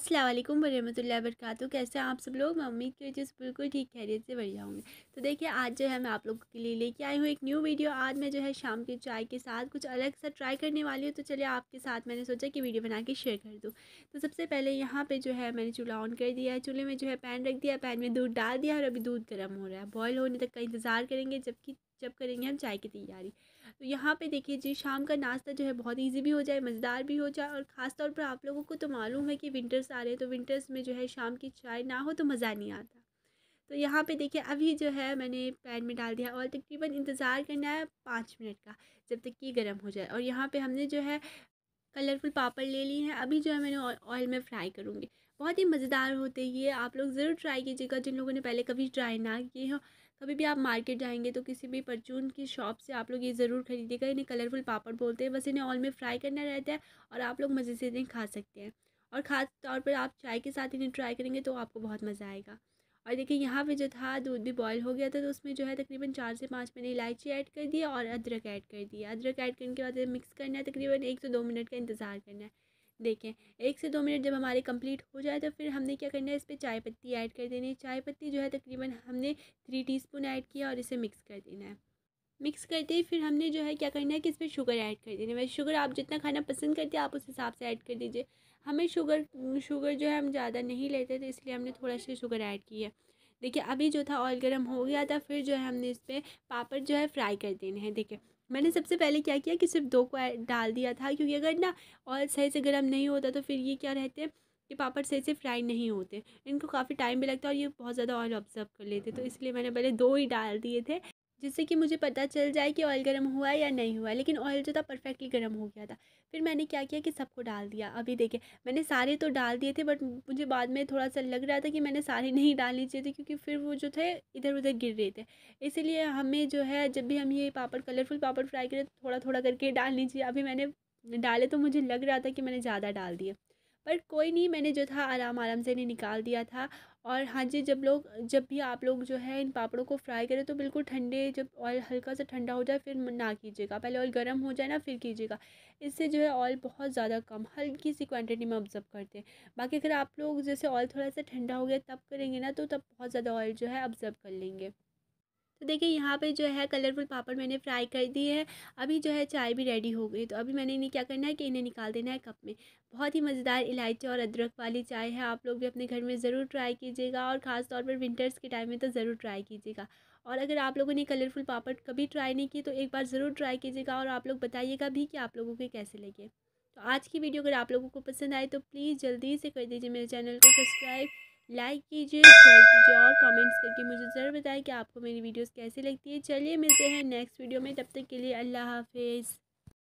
असलम वरहमल वरक कैसे आप सब लोग मैं उम्मीद करती हूँ बिल्कुल ठीक खैरियत से बढ़िया होंगे तो देखिए आज जो है मैं आप लोगों के लिए लेके आई हूँ एक न्यू वीडियो आज मैं जो है शाम की चाय के साथ कुछ अलग सा ट्राई करने वाली हूँ तो चलिए आपके साथ मैंने सोचा कि वीडियो बना के शेयर कर दूँ तो सबसे पहले यहाँ पर जो है मैंने चूल्हा ऑन कर दिया है चूल्हे में जो है पैन रख दिया पैन में दूध डाल दिया और अभी दूध गर्म हो रहा है बॉयल होने तक का इंतज़ार करेंगे जबकि जब करेंगे हम चाय की तैयारी तो यहाँ पे देखिए जी शाम का नाश्ता जो है बहुत ईजी भी हो जाए मज़ेदार भी हो जाए और ख़ास तौर पर आप लोगों को तो मालूम है कि विंटर्स आ रहे हैं तो विंटर्स में जो है शाम की चाय ना हो तो मज़ा नहीं आता तो यहाँ पे देखिए अभी जो है मैंने पैन में डाल दिया और तकरीबन इंतज़ार करना है पाँच मिनट का जब तक कि गर्म हो जाए और यहाँ पर हमने जो है कलरफुल पापड़ ले ली हैं अभी जो है मैंने ऑयल में फ्राई करूँगी बहुत ही मज़ेदार होते ये आप लोग ज़रूर ट्राई कीजिएगा जिन लोगों ने पहले कभी ट्राई ना किए हो कभी भी आप मार्केट जाएंगे तो किसी भी परचून की शॉप से आप लोग ये ज़रूर खरीदिएगा इन्हें कलरफुल पापड़ बोलते हैं बस इन्हें ऑल में फ्राई करना रहता है और आप लोग मज़े से इन्हें खा सकते हैं और ख़ास तौर पर आप चाय के साथ इन्हें ट्राई करेंगे तो आपको बहुत मज़ा आएगा और देखिए यहाँ पे जो था दूध भी बॉयल हो गया था तो उसमें जो है तकरीबन चार से पाँच मैंने इलायची ऐड कर दी और अदरक ऐड कर दिया अदरक ऐड करने के बाद मिक्स करना है तकरीबन एक से तो दो मिनट का इंतज़ार करना है देखें एक से दो मिनट जब हमारे कंप्लीट हो जाए तो फिर हमने क्या करना है इस पर चाय पत्ती ऐड कर देनी है चाय पत्ती जो है तकरीबन हमने थ्री टीस्पून ऐड किया और इसे मिक्स कर देना है मिक्स करते ही फिर हमने जो है क्या करना है कि इस पर शुगर ऐड कर देना है वैसे शुगर आप जितना खाना पसंद करते हैं आप उस हिसाब से ऐड कर दीजिए हमें शुगर शुगर जो है हम ज़्यादा नहीं लेते तो इसलिए हमने थोड़ा सा शुगर ऐड किया है देखिए अभी जो था ऑयल गर्म हो गया था फिर जो है हमने इस पर पापड़ जो है फ्राई कर देने हैं देखिए मैंने सबसे पहले क्या किया कि सिर्फ दो को डाल दिया था क्योंकि अगर ना ऑयल सही से गर्म नहीं होता तो फिर ये क्या रहते हैं पापड़ सही से फ्राई नहीं होते इनको काफ़ी टाइम भी लगता है और ये बहुत ज़्यादा ऑयल ऑब्जर्व कर लेते तो इसलिए मैंने पहले दो ही डाल दिए थे जिससे कि मुझे पता चल जाए कि ऑयल गर्म हुआ या नहीं हुआ लेकिन ऑयल जो था परफेक्टली गर्म हो गया था फिर मैंने क्या किया कि सबको डाल दिया अभी देखे मैंने सारे तो डाल दिए थे बट मुझे बाद में थोड़ा सा लग रहा था कि मैंने सारे नहीं डालने चाहिए थे क्योंकि फिर वो जो थे इधर उधर गिर रहे थे इसीलिए हमें जो है जब भी हम ये पापड़ कलरफुल पापड़ फ्राई करें तो थोड़ा थोड़ा करके डालनी चाहिए अभी मैंने डाले तो मुझे लग रहा था कि मैंने ज़्यादा डाल दिया पर कोई नहीं मैंने जो था आराम आराम से नहीं निकाल दिया था और हाँ जी जब लोग जब भी आप लोग जो है इन पापड़ों को फ्राई करें तो बिल्कुल ठंडे जब ऑयल हल्का सा ठंडा हो जाए फिर ना कीजिएगा पहले ऑयल गर्म हो जाए ना फिर कीजिएगा इससे जो है ऑयल बहुत ज़्यादा कम हल्की सी क्वांटिटी में ऑब्जर्व करते हैं बाकी अगर आप लोग जैसे ऑयल थोड़ा सा ठंडा हो गया तब करेंगे ना तो तब बहुत ज़्यादा ऑयल जो है ऑब्जर्व कर लेंगे तो देखिए यहाँ पे जो है कलरफुल पापड़ मैंने फ्राई कर दिए हैं अभी जो है चाय भी रेडी हो गई तो अभी मैंने इन्हें क्या करना है कि इन्हें निकाल देना है कप में बहुत ही मज़ेदार इलायची और अदरक वाली चाय है आप लोग भी अपने घर में ज़रूर ट्राई कीजिएगा और ख़ास तौर पर विंटर्स के टाइम में तो ज़रूर ट्राई कीजिएगा और अगर आप लोगों ने कलरफुल पापड़ कभी ट्राई नहीं किए तो एक बार ज़रूर ट्राई कीजिएगा और आप लोग बताइएगा भी कि आप लोगों के कैसे लगे तो आज की वीडियो अगर आप लोगों को पसंद आए तो प्लीज़ जल्दी से कर दीजिए मेरे चैनल को सब्सक्राइब लाइक कीजिए शेयर कीजिए और कमेंट्स करके मुझे ज़रूर बताएं कि आपको मेरी वीडियोस कैसी लगती है चलिए मिलते हैं नेक्स्ट वीडियो में तब तक के लिए अल्लाह हाफिज़